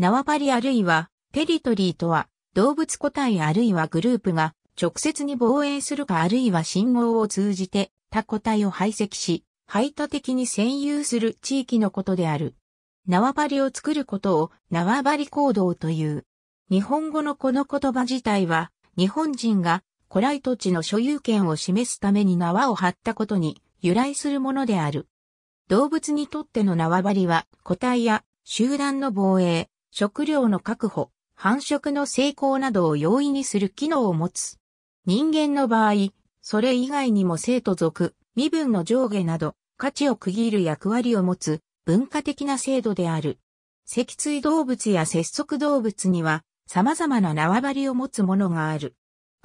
縄張りあるいは、テリトリーとは、動物個体あるいはグループが、直接に防衛するかあるいは信号を通じて、他個体を排斥し、排他的に占有する地域のことである。縄張りを作ることを縄張り行動という。日本語のこの言葉自体は、日本人が古来土地の所有権を示すために縄を張ったことに由来するものである。動物にとっての縄張りは個体や集団の防衛、食料の確保、繁殖の成功などを容易にする機能を持つ。人間の場合、それ以外にも生と族、身分の上下など、価値を区切る役割を持つ文化的な制度である。脊椎動物や節足動物には様々な縄張りを持つものがある。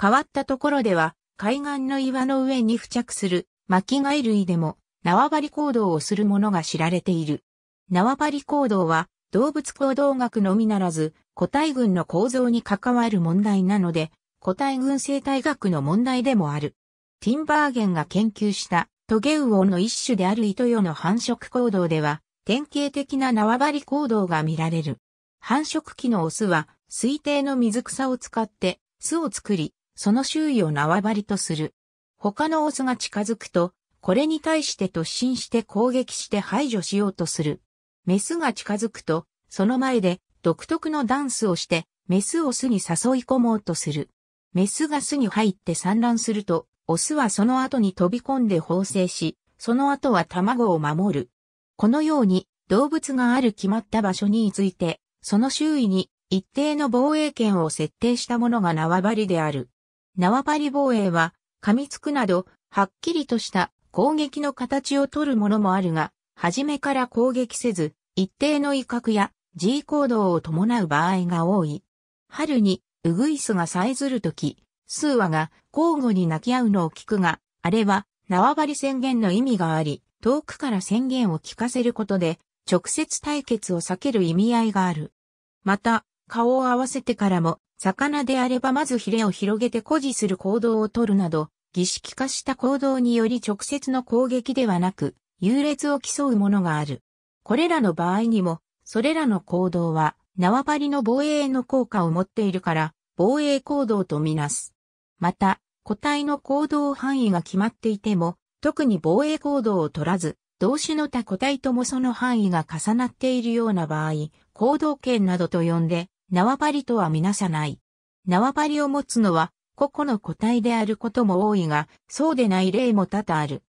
変わったところでは、海岸の岩の上に付着する巻貝類でも縄張り行動をするものが知られている。縄張り行動は動物行動学のみならず、個体群の構造に関わる問題なので、個体群生態学の問題でもある。ティンバーゲンが研究したトゲウオの一種である糸魚の繁殖行動では、典型的な縄張り行動が見られる。繁殖期のオスは、推定の水草を使って巣を作り、その周囲を縄張りとする。他のオスが近づくと、これに対して突進して攻撃して排除しようとする。メスが近づくと、その前で独特のダンスをして、メスを巣に誘い込もうとする。メスが巣に入って産卵すると、オスはその後に飛び込んで放生し、その後は卵を守る。このように、動物がある決まった場所について、その周囲に一定の防衛権を設定したものが縄張りである。縄張り防衛は、噛みつくなど、はっきりとした攻撃の形をとるものもあるが、初めから攻撃せず、一定の威嚇や G 行動を伴う場合が多い。春に、ウグイスがさえずるとき、数話が交互に泣き合うのを聞くが、あれは縄張り宣言の意味があり、遠くから宣言を聞かせることで、直接対決を避ける意味合いがある。また、顔を合わせてからも、魚であればまずヒレを広げて誇示する行動をとるなど、儀式化した行動により直接の攻撃ではなく、優劣を競うものがある。これらの場合にも、それらの行動は縄張りの防衛の効果を持っているから、防衛行動とみなす。また、個体の行動範囲が決まっていても、特に防衛行動を取らず、同種の他個体ともその範囲が重なっているような場合、行動権などと呼んで、縄張りとはみなさない。縄張りを持つのは、個々の個体であることも多いが、そうでない例も多々ある。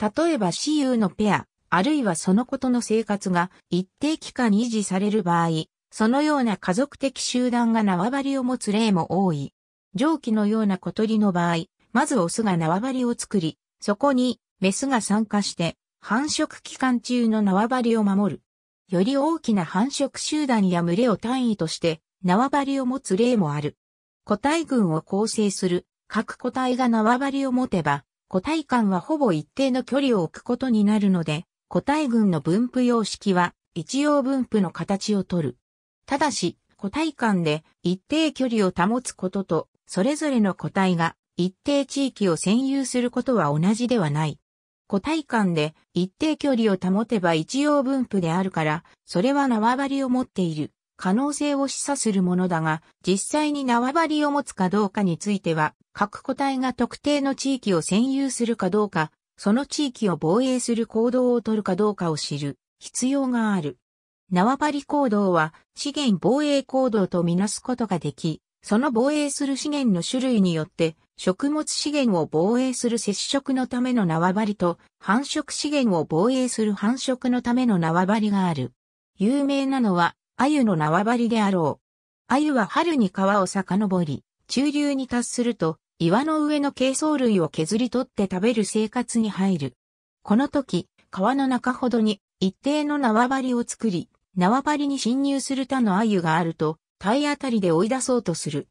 例えば私有のペア、あるいはそのことの生活が一定期間維持される場合、そのような家族的集団が縄張りを持つ例も多い。上記のような小鳥の場合、まずオスが縄張りを作り、そこにメスが参加して繁殖期間中の縄張りを守る。より大きな繁殖集団や群れを単位として縄張りを持つ例もある。個体群を構成する各個体が縄張りを持てば個体間はほぼ一定の距離を置くことになるので、個体群の分布様式は一様分布の形をとる。ただし、個体間で一定距離を保つことと、それぞれの個体が一定地域を占有することは同じではない。個体間で一定距離を保てば一様分布であるから、それは縄張りを持っている。可能性を示唆するものだが、実際に縄張りを持つかどうかについては、各個体が特定の地域を占有するかどうか、その地域を防衛する行動をとるかどうかを知る必要がある。縄張り行動は資源防衛行動とみなすことができ、その防衛する資源の種類によって食物資源を防衛する接触のための縄張りと繁殖資源を防衛する繁殖のための縄張りがある。有名なのは鮎の縄張りであろう。鮎は春に川を遡り、中流に達すると、岩の上の軽藻類を削り取って食べる生活に入る。この時、川の中ほどに一定の縄張りを作り、縄張りに侵入する他の鮎があると、体当たりで追い出そうとする。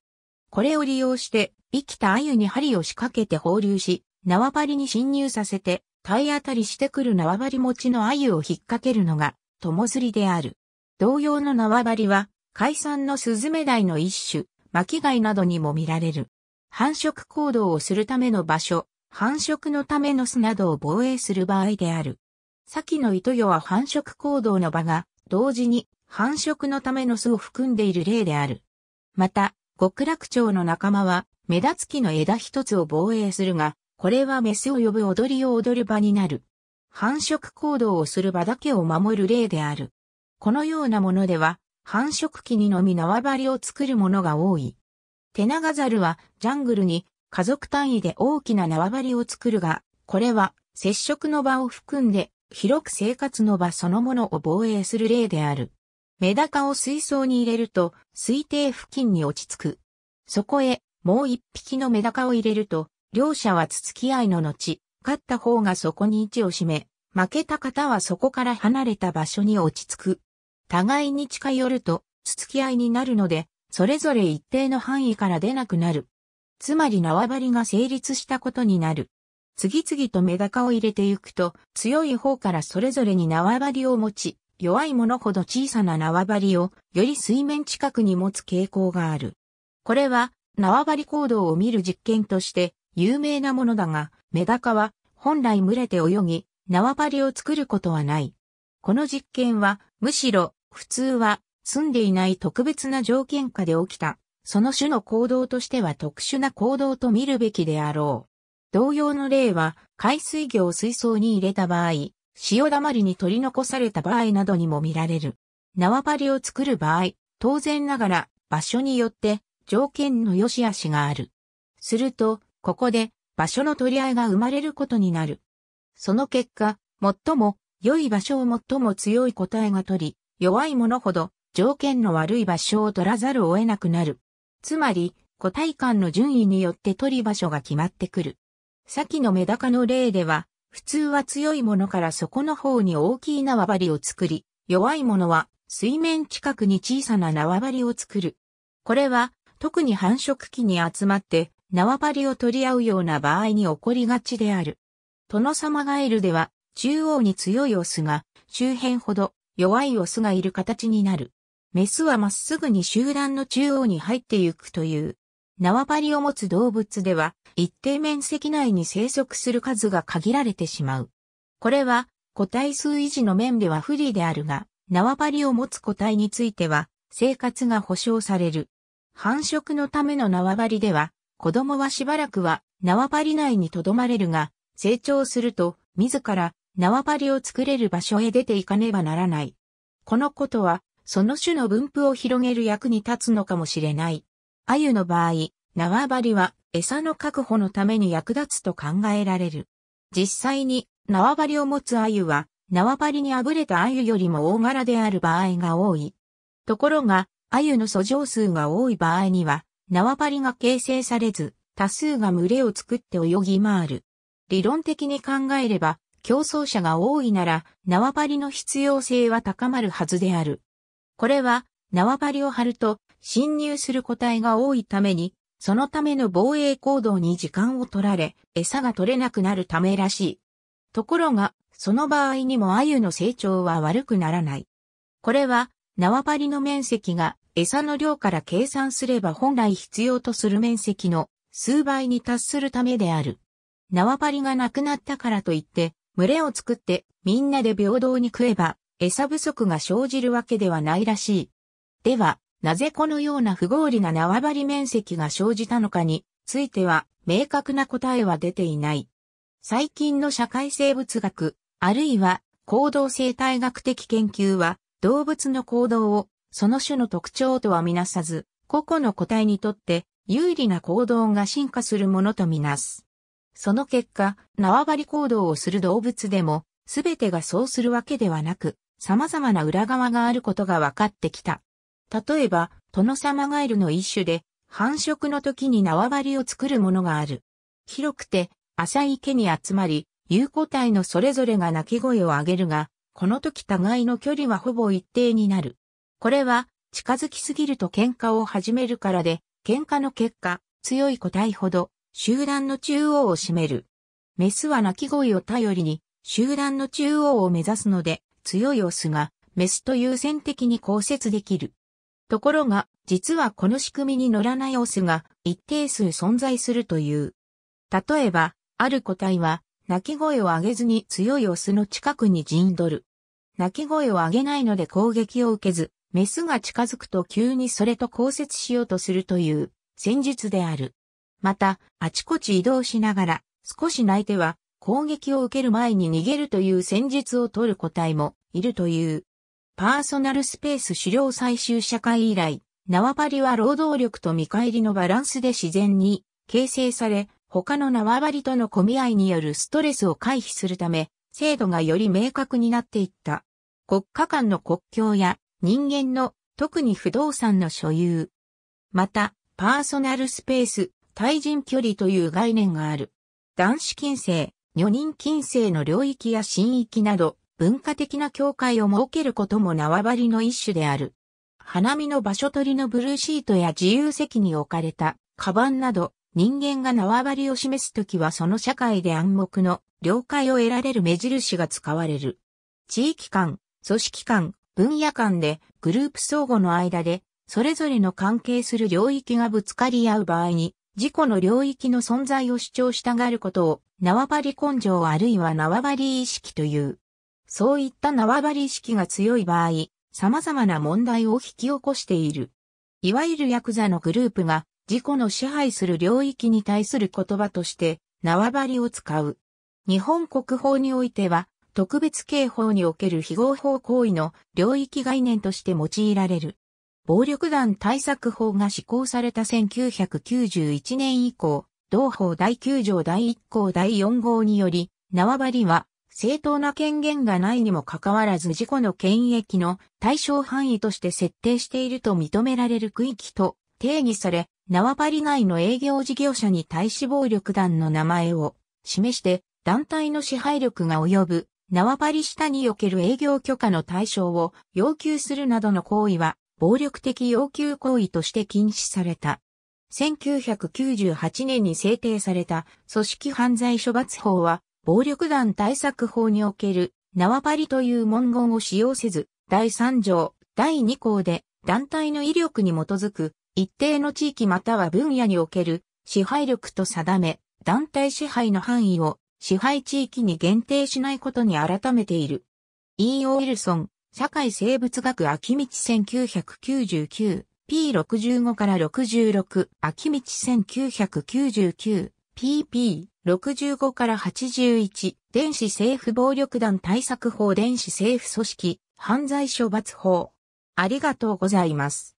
これを利用して、生きた鮎に針を仕掛けて放流し、縄張りに侵入させて、体当たりしてくる縄張り持ちの鮎を引っ掛けるのが、友釣りである。同様の縄張りは、海産のスズメダイの一種、巻貝などにも見られる。繁殖行動をするための場所、繁殖のための巣などを防衛する場合である。先の糸魚は繁殖行動の場が、同時に繁殖のための巣を含んでいる例である。また、極楽鳥の仲間は、目立つ木の枝一つを防衛するが、これはメスを呼ぶ踊りを踊る場になる。繁殖行動をする場だけを守る例である。このようなものでは、繁殖期にのみ縄張りを作るものが多い。テナガザルはジャングルに家族単位で大きな縄張りを作るが、これは接触の場を含んで広く生活の場そのものを防衛する例である。メダカを水槽に入れると水底付近に落ち着く。そこへもう一匹のメダカを入れると、両者はつつき合いの後、勝った方がそこに位置を占め、負けた方はそこから離れた場所に落ち着く。互いに近寄ると、つつき合いになるので、それぞれ一定の範囲から出なくなる。つまり縄張りが成立したことになる。次々とメダカを入れていくと、強い方からそれぞれに縄張りを持ち、弱いものほど小さな縄張りをより水面近くに持つ傾向がある。これは縄張り行動を見る実験として有名なものだが、メダカは本来群れて泳ぎ、縄張りを作ることはない。この実験はむしろ普通は住んでいない特別な条件下で起きた、その種の行動としては特殊な行動と見るべきであろう。同様の例は、海水魚を水槽に入れた場合、潮だまりに取り残された場合などにも見られる。縄張りを作る場合、当然ながら場所によって条件の良し悪しがある。すると、ここで場所の取り合いが生まれることになる。その結果、最も良い場所を最も強い答えが取り、弱い者ほど条件の悪い場所を取らざるを得なくなる。つまり、個体間の順位によって取り場所が決まってくる。先のメダカの例では、普通は強いものから底の方に大きい縄張りを作り、弱いものは水面近くに小さな縄張りを作る。これは特に繁殖期に集まって縄張りを取り合うような場合に起こりがちである。トノサマガエルでは中央に強いオスが周辺ほど弱いオスがいる形になる。メスはまっすぐに集団の中央に入ってゆくという。縄張りを持つ動物では、一定面積内に生息する数が限られてしまう。これは、個体数維持の面では不利であるが、縄張りを持つ個体については、生活が保障される。繁殖のための縄張りでは、子供はしばらくは縄張り内に留まれるが、成長すると、自ら縄張りを作れる場所へ出ていかねばならない。このことは、その種の分布を広げる役に立つのかもしれない。アユの場合、縄張りは餌の確保のために役立つと考えられる。実際に縄張りを持つアユは、縄張りにあぶれたアユよりも大柄である場合が多い。ところが、アユの素性数が多い場合には、縄張りが形成されず、多数が群れを作って泳ぎ回る。理論的に考えれば、競争者が多いなら縄張りの必要性は高まるはずである。これは縄張りを張ると侵入する個体が多いために、そのための防衛行動に時間を取られ、餌が取れなくなるためらしい。ところが、その場合にも鮎の成長は悪くならない。これは、縄張りの面積が餌の量から計算すれば本来必要とする面積の数倍に達するためである。縄張りがなくなったからといって、群れを作ってみんなで平等に食えば餌不足が生じるわけではないらしい。では、なぜこのような不合理な縄張り面積が生じたのかについては明確な答えは出ていない。最近の社会生物学、あるいは行動生態学的研究は動物の行動をその種の特徴とはみなさず、個々の個体にとって有利な行動が進化するものとみなす。その結果、縄張り行動をする動物でも、すべてがそうするわけではなく、様々な裏側があることが分かってきた。例えば、トノサマガエルの一種で、繁殖の時に縄張りを作るものがある。広くて、浅い池に集まり、有個体のそれぞれが鳴き声を上げるが、この時互いの距離はほぼ一定になる。これは、近づきすぎると喧嘩を始めるからで、喧嘩の結果、強い個体ほど集団の中央を占める。メスは鳴き声を頼りに、集団の中央を目指すので、強いオスが、メスと優先的に降雪できる。ところが、実はこの仕組みに乗らないオスが一定数存在するという。例えば、ある個体は、鳴き声を上げずに強いオスの近くに陣取る。鳴き声を上げないので攻撃を受けず、メスが近づくと急にそれと交接しようとするという戦術である。また、あちこち移動しながら、少し泣いては、攻撃を受ける前に逃げるという戦術を取る個体もいるという。パーソナルスペース狩猟採集社会以来、縄張りは労働力と見返りのバランスで自然に形成され、他の縄張りとの混み合いによるストレスを回避するため、制度がより明確になっていった。国家間の国境や人間の特に不動産の所有。また、パーソナルスペース対人距離という概念がある。男子近世、女人近世の領域や神域など、文化的な境界を設けることも縄張りの一種である。花見の場所取りのブルーシートや自由席に置かれた、カバンなど、人間が縄張りを示すときはその社会で暗黙の了解を得られる目印が使われる。地域間、組織間、分野間でグループ相互の間でそれぞれの関係する領域がぶつかり合う場合に自己の領域の存在を主張したがることを、縄張り根性あるいは縄張り意識という。そういった縄張り意識が強い場合、様々な問題を引き起こしている。いわゆるヤクザのグループが自己の支配する領域に対する言葉として縄張りを使う。日本国法においては特別刑法における非合法行為の領域概念として用いられる。暴力団対策法が施行された1991年以降、同法第9条第1項第4号により、縄張りは正当な権限がないにもかかわらず事故の権益の対象範囲として設定していると認められる区域と定義され、縄張り内の営業事業者に対し暴力団の名前を示して団体の支配力が及ぶ縄張り下における営業許可の対象を要求するなどの行為は暴力的要求行為として禁止された。1998年に制定された組織犯罪処罰法は、暴力団対策法における縄張りという文言を使用せず、第3条、第2項で団体の威力に基づく一定の地域または分野における支配力と定め、団体支配の範囲を支配地域に限定しないことに改めている。E. o ウィルソン、社会生物学秋道 1999P65 から66秋道 1999PP65 から81電子政府暴力団対策法電子政府組織犯罪処罰法ありがとうございます。